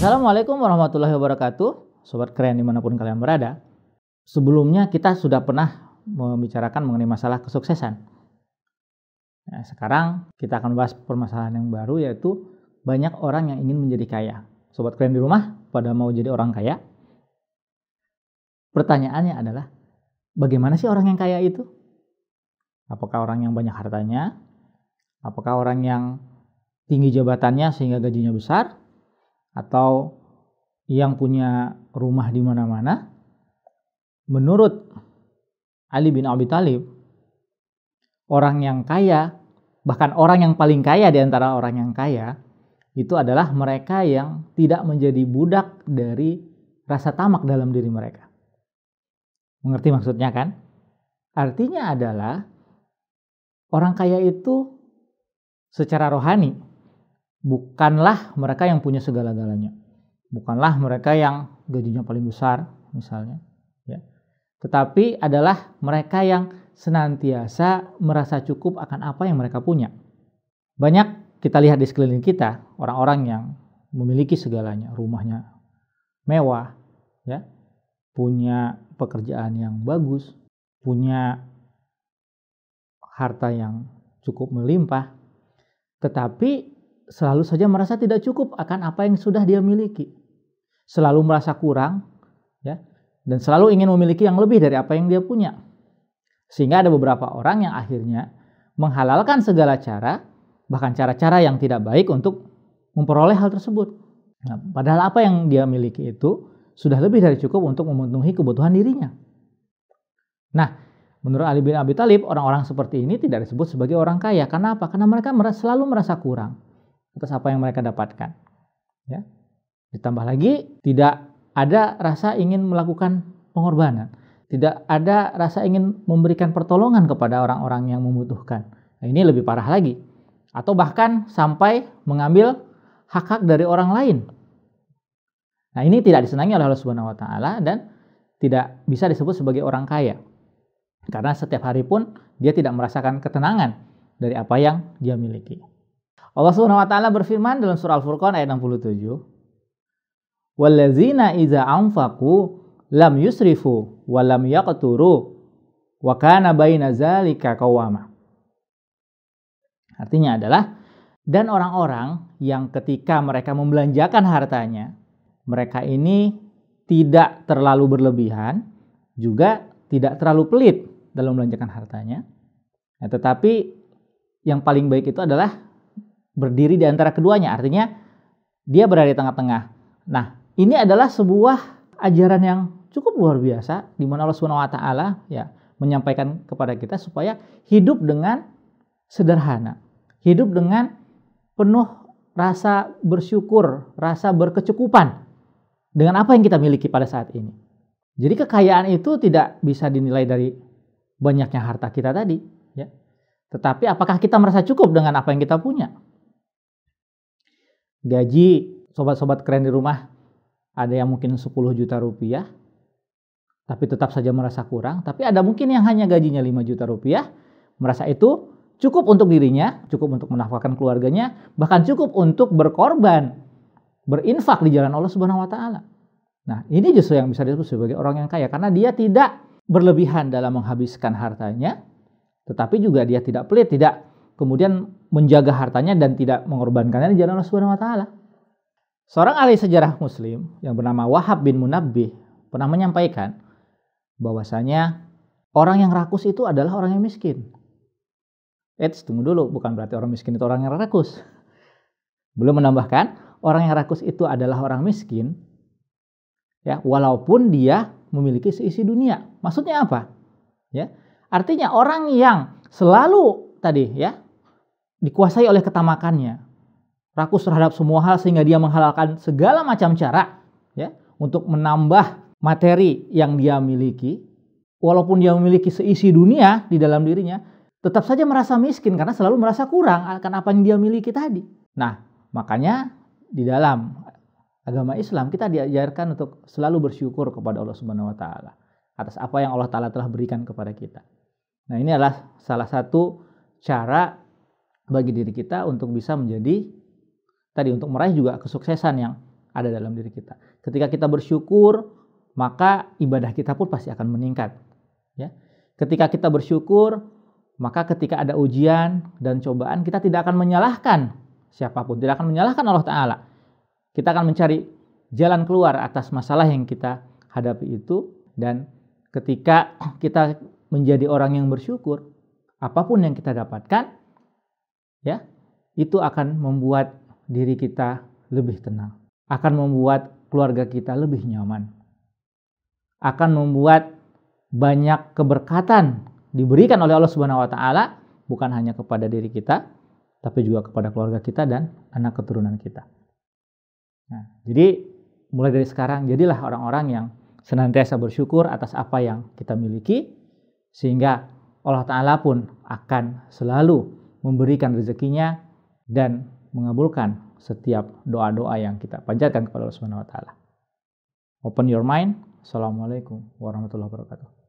Assalamualaikum warahmatullahi wabarakatuh Sobat keren dimanapun kalian berada Sebelumnya kita sudah pernah membicarakan mengenai masalah kesuksesan nah, Sekarang kita akan bahas permasalahan yang baru yaitu Banyak orang yang ingin menjadi kaya Sobat keren di rumah pada mau jadi orang kaya Pertanyaannya adalah Bagaimana sih orang yang kaya itu? Apakah orang yang banyak hartanya? Apakah orang yang tinggi jabatannya sehingga gajinya besar? atau yang punya rumah di mana-mana, menurut Ali bin Abi Thalib, orang yang kaya, bahkan orang yang paling kaya di antara orang yang kaya, itu adalah mereka yang tidak menjadi budak dari rasa tamak dalam diri mereka. Mengerti maksudnya kan? Artinya adalah orang kaya itu secara rohani bukanlah mereka yang punya segala-galanya. Bukanlah mereka yang gajinya paling besar misalnya, ya. Tetapi adalah mereka yang senantiasa merasa cukup akan apa yang mereka punya. Banyak kita lihat di sekeliling kita orang-orang yang memiliki segalanya, rumahnya mewah, ya. Punya pekerjaan yang bagus, punya harta yang cukup melimpah. Tetapi selalu saja merasa tidak cukup akan apa yang sudah dia miliki. Selalu merasa kurang ya dan selalu ingin memiliki yang lebih dari apa yang dia punya. Sehingga ada beberapa orang yang akhirnya menghalalkan segala cara, bahkan cara-cara yang tidak baik untuk memperoleh hal tersebut. Nah, padahal apa yang dia miliki itu sudah lebih dari cukup untuk memenuhi kebutuhan dirinya. Nah, menurut Ali bin Abi Talib, orang-orang seperti ini tidak disebut sebagai orang kaya. Karena apa? Karena mereka selalu merasa kurang atas apa yang mereka dapatkan. Ya. Ditambah lagi tidak ada rasa ingin melakukan pengorbanan, tidak ada rasa ingin memberikan pertolongan kepada orang-orang yang membutuhkan. Nah, ini lebih parah lagi. Atau bahkan sampai mengambil hak-hak dari orang lain. Nah, ini tidak disenangi oleh Allah Subhanahu wa taala dan tidak bisa disebut sebagai orang kaya. Karena setiap hari pun dia tidak merasakan ketenangan dari apa yang dia miliki. Allah Subhanahu wa taala berfirman dalam surah Al-Furqan ayat 67. Wallazina idza anfaqu lam yusrifu wa lam yaqturu wa kana baina zalika qawama. Artinya adalah dan orang-orang yang ketika mereka membelanjakan hartanya, mereka ini tidak terlalu berlebihan, juga tidak terlalu pelit dalam membelanjakan hartanya. Nah, tetapi yang paling baik itu adalah berdiri di antara keduanya. Artinya dia berada di tengah-tengah. Nah, ini adalah sebuah ajaran yang cukup luar biasa di mana Allah Subhanahu wa taala ya menyampaikan kepada kita supaya hidup dengan sederhana, hidup dengan penuh rasa bersyukur, rasa berkecukupan dengan apa yang kita miliki pada saat ini. Jadi kekayaan itu tidak bisa dinilai dari banyaknya harta kita tadi, ya. Tetapi apakah kita merasa cukup dengan apa yang kita punya? Gaji sobat-sobat keren di rumah ada yang mungkin 10 juta rupiah, tapi tetap saja merasa kurang. Tapi ada mungkin yang hanya gajinya 5 juta rupiah, merasa itu cukup untuk dirinya, cukup untuk menafkahkan keluarganya, bahkan cukup untuk berkorban, berinfak di jalan Allah Subhanahu wa taala. Nah, ini justru yang bisa disebut sebagai orang yang kaya karena dia tidak berlebihan dalam menghabiskan hartanya, tetapi juga dia tidak pelit, tidak kemudian menjaga hartanya dan tidak mengorbankannya di jalan Allah Subhanahu wa taala. Seorang ahli sejarah muslim yang bernama Wahab bin Munabbih pernah menyampaikan bahwasanya orang yang rakus itu adalah orang yang miskin. Eh, tunggu dulu, bukan berarti orang miskin itu orang yang rakus. Belum menambahkan, orang yang rakus itu adalah orang miskin ya, walaupun dia memiliki seisi dunia. Maksudnya apa? Ya. Artinya orang yang selalu tadi ya dikuasai oleh ketamakannya, rakus terhadap semua hal sehingga dia menghalalkan segala macam cara ya untuk menambah materi yang dia miliki. Walaupun dia memiliki seisi dunia di dalam dirinya, tetap saja merasa miskin karena selalu merasa kurang akan apa yang dia miliki tadi. Nah, makanya di dalam agama Islam kita diajarkan untuk selalu bersyukur kepada Allah Subhanahu wa taala atas apa yang Allah taala telah berikan kepada kita. Nah, ini adalah salah satu cara bagi diri kita untuk bisa menjadi tadi untuk meraih juga kesuksesan yang ada dalam diri kita. Ketika kita bersyukur, maka ibadah kita pun pasti akan meningkat. Ya. Ketika kita bersyukur, maka ketika ada ujian dan cobaan kita tidak akan menyalahkan siapapun, tidak akan menyalahkan Allah taala. Kita akan mencari jalan keluar atas masalah yang kita hadapi itu dan ketika kita menjadi orang yang bersyukur, apapun yang kita dapatkan ya itu akan membuat diri kita lebih tenang, akan membuat keluarga kita lebih nyaman, akan membuat banyak keberkatan diberikan oleh Allah Subhanahu wa taala bukan hanya kepada diri kita tapi juga kepada keluarga kita dan anak keturunan kita. Nah, jadi mulai dari sekarang jadilah orang-orang yang senantiasa bersyukur atas apa yang kita miliki sehingga Allah taala pun akan selalu memberikan rezekinya dan mengabulkan setiap doa-doa yang kita panjatkan kepada Allah Subhanahu wa taala. Open your mind. Assalamualaikum warahmatullahi wabarakatuh.